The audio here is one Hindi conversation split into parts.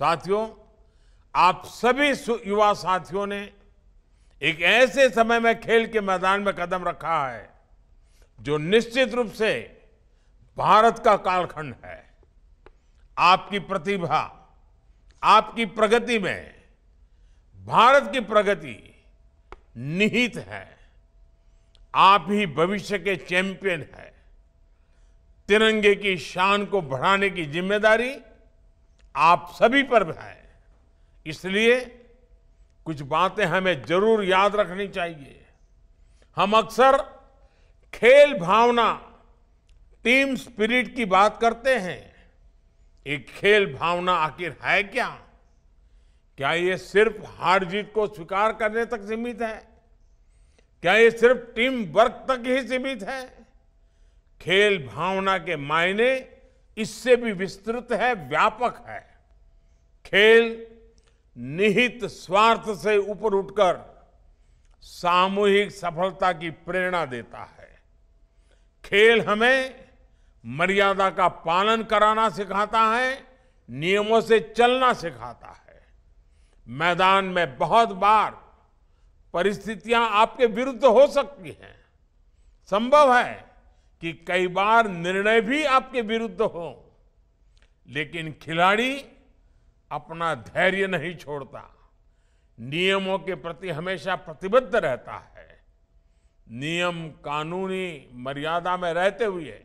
साथियों आप सभी युवा साथियों ने एक ऐसे समय में खेल के मैदान में कदम रखा है जो निश्चित रूप से भारत का कालखंड है आपकी प्रतिभा आपकी प्रगति में भारत की प्रगति निहित है आप ही भविष्य के चैंपियन हैं तिरंगे की शान को बढ़ाने की जिम्मेदारी आप सभी पर है इसलिए कुछ बातें हमें जरूर याद रखनी चाहिए हम अक्सर खेल भावना टीम स्पिरिट की बात करते हैं एक खेल भावना आखिर है क्या क्या ये सिर्फ हार जीत को स्वीकार करने तक सीमित है क्या ये सिर्फ टीम वर्क तक ही सीमित है खेल भावना के मायने इससे भी विस्तृत है व्यापक है खेल निहित स्वार्थ से ऊपर उठकर सामूहिक सफलता की प्रेरणा देता है खेल हमें मर्यादा का पालन कराना सिखाता है नियमों से चलना सिखाता है मैदान में बहुत बार परिस्थितियां आपके विरुद्ध हो सकती हैं संभव है कि कई बार निर्णय भी आपके विरुद्ध हो लेकिन खिलाड़ी अपना धैर्य नहीं छोड़ता नियमों के प्रति हमेशा प्रतिबद्ध रहता है नियम कानूनी मर्यादा में रहते हुए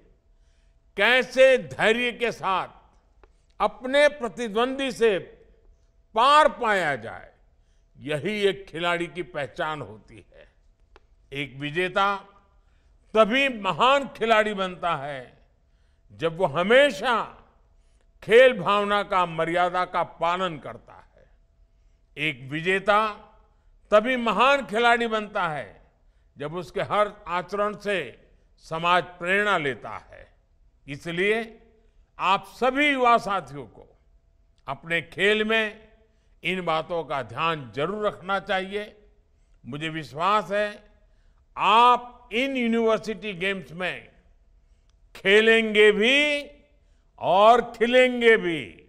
कैसे धैर्य के साथ अपने प्रतिद्वंदी से पार पाया जाए यही एक खिलाड़ी की पहचान होती है एक विजेता तभी महान खिलाड़ी बनता है जब वो हमेशा खेल भावना का मर्यादा का पालन करता है एक विजेता तभी महान खिलाड़ी बनता है जब उसके हर आचरण से समाज प्रेरणा लेता है इसलिए आप सभी युवा साथियों को अपने खेल में इन बातों का ध्यान जरूर रखना चाहिए मुझे विश्वास है आप इन यूनिवर्सिटी गेम्स में खेलेंगे भी और खिलेंगे भी